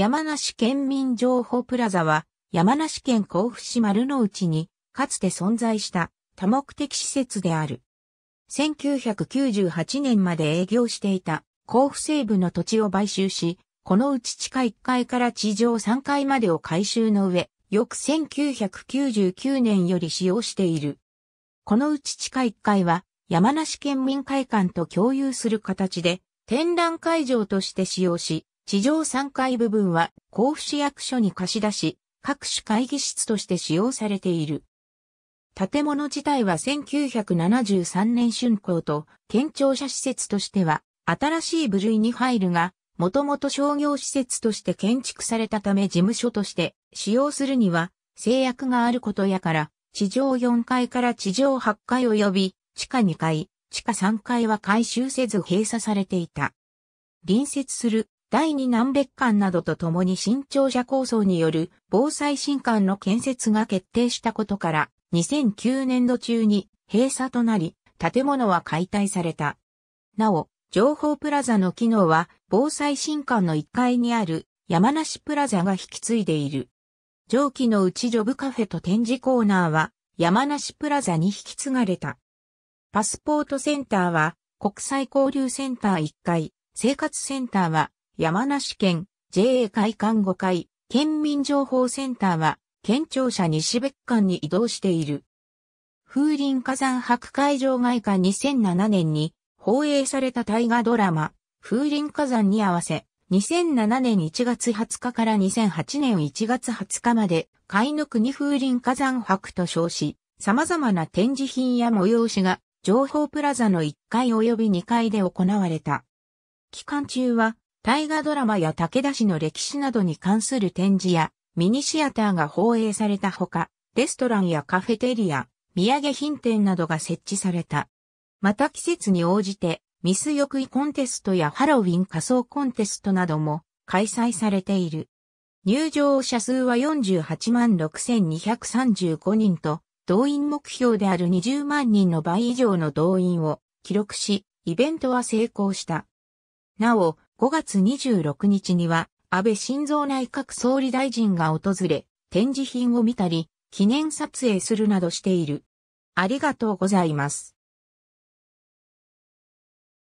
山梨県民情報プラザは、山梨県甲府市丸の内に、かつて存在した多目的施設である。1998年まで営業していた甲府西部の土地を買収し、このうち地下1階から地上3階までを改修の上、翌1999年より使用している。このうち地下1階は山梨県民会館と共有する形で展覧会場として使用し、地上3階部分は甲府市役所に貸し出し、各種会議室として使用されている。建物自体は1973年竣工と、県庁舎施設としては新しい部類に入るが、もともと商業施設として建築されたため事務所として使用するには制約があることやから、地上4階から地上8階及び、地下2階、地下3階は改修せず閉鎖されていた。隣接する第二南北館などとともに新庁舎構想による防災新館の建設が決定したことから、2009年度中に閉鎖となり、建物は解体された。なお、情報プラザの機能は防災新館の1階にある山梨プラザが引き継いでいる。上記のうちジョブカフェと展示コーナーは山梨プラザに引き継がれた。パスポートセンターは国際交流センター1階、生活センターは山梨県 JA 会館5階県民情報センターは県庁舎西別館に移動している。風林火山博会場外科2007年に放映された大河ドラマ風林火山に合わせ2007年1月20日から2008年1月20日まで海の国風林火山博と称し様々な展示品や催しが情報プラザの1階及び2階で行われた。期間中は大河ドラマや武田氏の歴史などに関する展示やミニシアターが放映されたほか、レストランやカフェテリア、土産品店などが設置された。また季節に応じて、ミス欲意コンテストやハロウィン仮装コンテストなども開催されている。入場者数は48万6235人と、動員目標である20万人の倍以上の動員を記録し、イベントは成功した。なお、5月26日には、安倍晋三内閣総理大臣が訪れ、展示品を見たり、記念撮影するなどしている。ありがとうございます。